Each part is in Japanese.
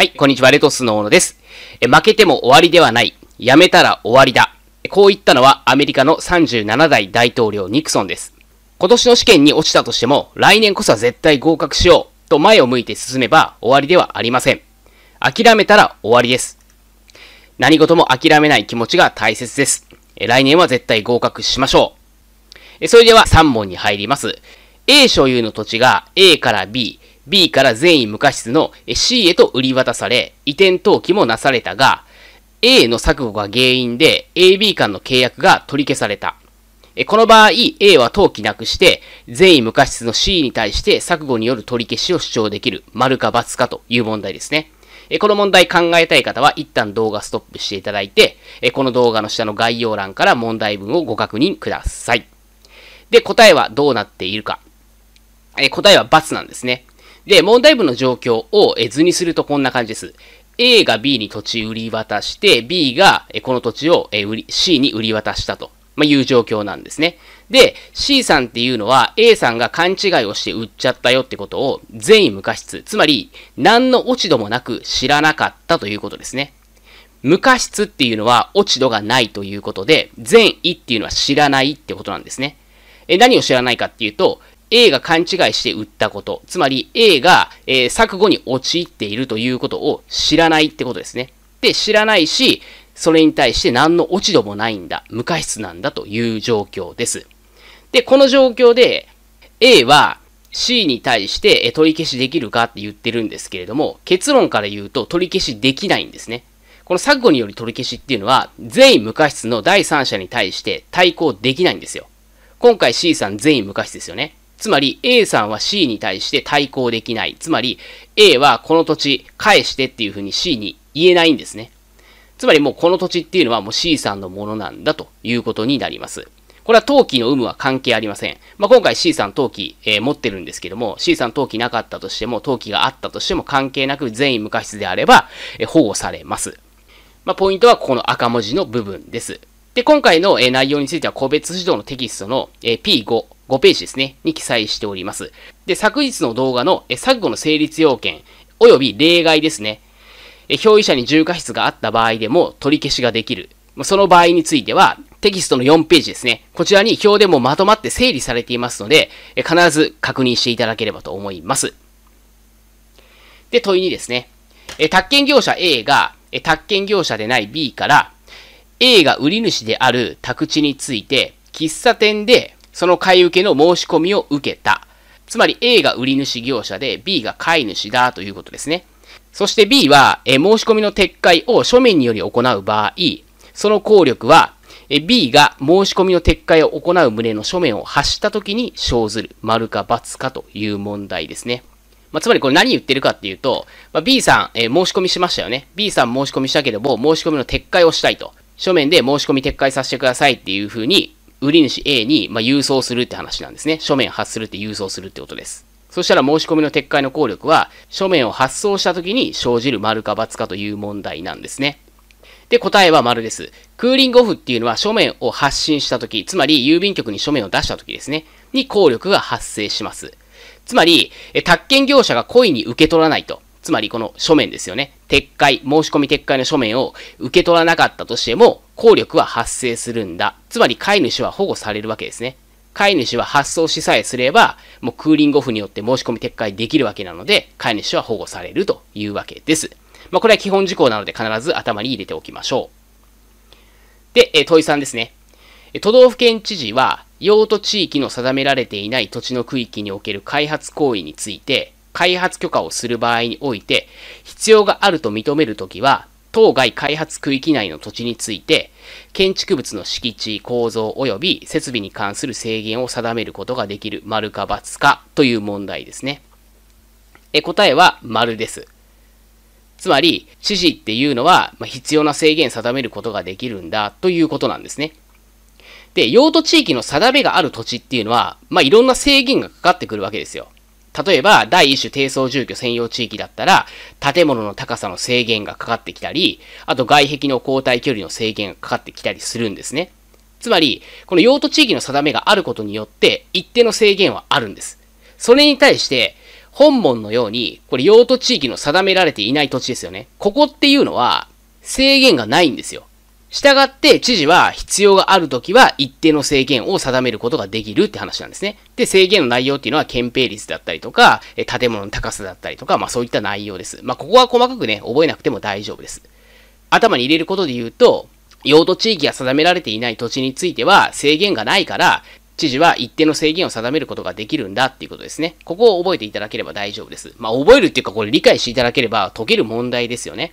はい、こんにちは、レトスの小野です。え、負けても終わりではない。やめたら終わりだ。こう言ったのはアメリカの37代大統領ニクソンです。今年の試験に落ちたとしても、来年こそは絶対合格しようと前を向いて進めば終わりではありません。諦めたら終わりです。何事も諦めない気持ちが大切です。来年は絶対合格しましょう。それでは3問に入ります。A 所有の土地が A から B、B から善意無過失の C へと売り渡され、移転登記もなされたが、A の錯誤が原因で AB 間の契約が取り消された。この場合、A は登記なくして、善意無過失の C に対して錯誤による取り消しを主張できる、丸か×かという問題ですね。この問題考えたい方は一旦動画ストップしていただいて、この動画の下の概要欄から問題文をご確認ください。で、答えはどうなっているか。答えは×なんですね。で、問題文の状況を図にするとこんな感じです。A が B に土地売り渡して、B がこの土地を C に売り渡したと。まあ、いう状況なんですね。で、C さんっていうのは A さんが勘違いをして売っちゃったよってことを善意無過失。つまり、何の落ち度もなく知らなかったということですね。無過失っていうのは落ち度がないということで、善意っていうのは知らないってことなんですね。え、何を知らないかっていうと、A が勘違いして売ったこと、つまり A が、えー、錯誤に陥っているということを知らないってことですね。で、知らないし、それに対して何の落ち度もないんだ、無過失なんだという状況です。で、この状況で A は C に対して取り消しできるかって言ってるんですけれども、結論から言うと取り消しできないんですね。この錯誤により取り消しっていうのは、全員無過失の第三者に対して対抗できないんですよ。今回 C さん全員無過失ですよね。つまり A さんは C に対して対抗できない。つまり A はこの土地返してっていうふうに C に言えないんですね。つまりもうこの土地っていうのはもう C さんのものなんだということになります。これは登記の有無は関係ありません。まあ、今回 C さん登記、えー、持ってるんですけども、C さん登記なかったとしても、登記があったとしても関係なく全員無過失であれば、えー、保護されます。まあ、ポイントはここの赤文字の部分です。で、今回の、えー、内容については個別指導のテキストの、え P5 5ページですね、に記載しております。で、昨日の動画の錯誤の成立要件、及び例外ですね。表意者に重過失があった場合でも取り消しができる。その場合については、テキストの4ページですね。こちらに表でもまとまって整理されていますので、必ず確認していただければと思います。で、問い2ですね。宅建業者 A が、宅建業者でない B から、A が売り主である宅地について、喫茶店でその買い受けの申し込みを受けた。つまり A が売り主業者で B が買い主だということですね。そして B は、え申し込みの撤回を書面により行う場合、その効力は、え B が申し込みの撤回を行う旨の書面を発したときに生ずる、丸か×かという問題ですね。まあ、つまりこれ何言ってるかっていうと、まあ、B さん、えー、申し込みしましたよね。B さん申し込みしたけども、申し込みの撤回をしたいと。書面で申し込み撤回させてくださいっていうふうに売り主 A に、ま郵送するって話なんですね。書面発するって郵送するってことです。そしたら申し込みの撤回の効力は、書面を発送した時に生じる丸か×かという問題なんですね。で、答えは丸です。クーリングオフっていうのは書面を発信した時、つまり郵便局に書面を出した時ですね、に効力が発生します。つまり、え宅建業者が故意に受け取らないと。つまりこの書面ですよね。撤回、申し込み撤回の書面を受け取らなかったとしても、効力は発生するんだ。つまり飼い主は保護されるわけですね。飼い主は発送しさえすれば、もうクーリングオフによって申し込み撤回できるわけなので、飼い主は保護されるというわけです。まあ、これは基本事項なので必ず頭に入れておきましょう。で、え、問いさんですね。都道府県知事は、用途地域の定められていない土地の区域における開発行為について、開発許可をする場合において、必要があると認めるときは、当該開発区域内の土地について、建築物の敷地、構造及び設備に関する制限を定めることができる、丸か×かという問題ですね。え答えは丸です。つまり、指示っていうのは、ま必要な制限定めることができるんだということなんですね。で、用途地域の定めがある土地っていうのは、まあ、いろんな制限がかかってくるわけですよ。例えば、第一種低層住居専用地域だったら、建物の高さの制限がかかってきたり、あと外壁の交代距離の制限がかかってきたりするんですね。つまり、この用途地域の定めがあることによって、一定の制限はあるんです。それに対して、本門のように、これ用途地域の定められていない土地ですよね。ここっていうのは、制限がないんですよ。したがって、知事は必要があるときは一定の制限を定めることができるって話なんですね。で、制限の内容っていうのは憲兵率だったりとか、建物の高さだったりとか、まあそういった内容です。まあここは細かくね、覚えなくても大丈夫です。頭に入れることで言うと、用途地域が定められていない土地については制限がないから、知事は一定の制限を定めることができるんだっていうことですね。ここを覚えていただければ大丈夫です。まあ、覚えるっていうか、これ理解していただければ解ける問題ですよね。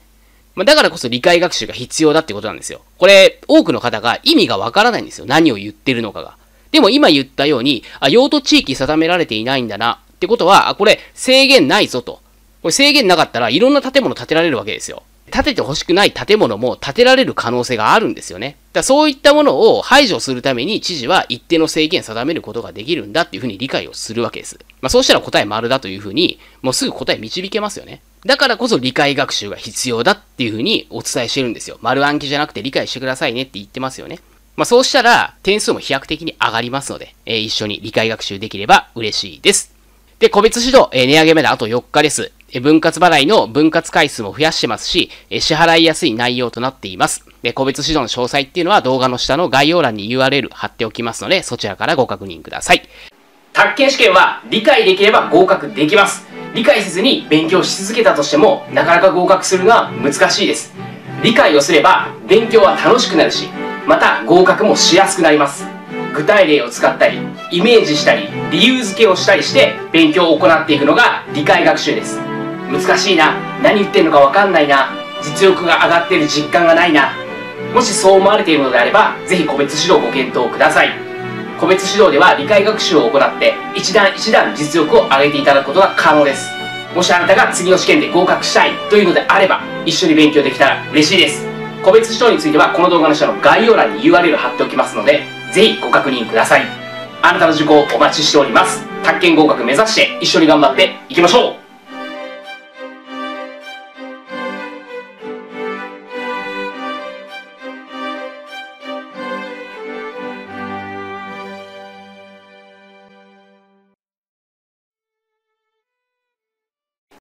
まあ、だからこそ理解学習が必要だってことなんですよ。これ、多くの方が意味がわからないんですよ。何を言ってるのかが。でも今言ったように、あ、用途地域定められていないんだな。ってことは、あ、これ制限ないぞと。これ制限なかったらいろんな建物建てられるわけですよ。建てて欲しくない建物も建てられる可能性があるんですよね。だそういったものを排除するために知事は一定の制限定めることができるんだっていうふうに理解をするわけです。まあそうしたら答え丸だというふうに、もうすぐ答え導けますよね。だからこそ理解学習が必要だっていうふうにお伝えしてるんですよ。丸暗記じゃなくて理解してくださいねって言ってますよね。まあそうしたら点数も飛躍的に上がりますので、えー、一緒に理解学習できれば嬉しいです。で、個別指導、えー、値上げまであと4日です。分割払いの分割回数も増やしてますし、え支払いやすい内容となっています。で、個別指導の詳細っていうのは動画の下の概要欄に URL 貼っておきますので、そちらからご確認ください。宅建試験は理解できれば合格できます。理解せずに勉強し続けたとしてもなかなか合格するのは難しいです理解をすれば勉強は楽しくなるしまた合格もしやすくなります具体例を使ったりイメージしたり理由付けをしたりして勉強を行っていくのが理解学習です難しいな何言ってんのか分かんないな実力が上がってる実感がないなもしそう思われているのであればぜひ個別指導ご検討ください個別指導では理解学習を行って一段一段実力を上げていただくことが可能ですもしあなたが次の試験で合格したいというのであれば一緒に勉強できたら嬉しいです個別指導についてはこの動画の下の概要欄に URL 貼っておきますのでぜひご確認くださいあなたの受講をお待ちしております宅建合格目指して一緒に頑張っていきましょう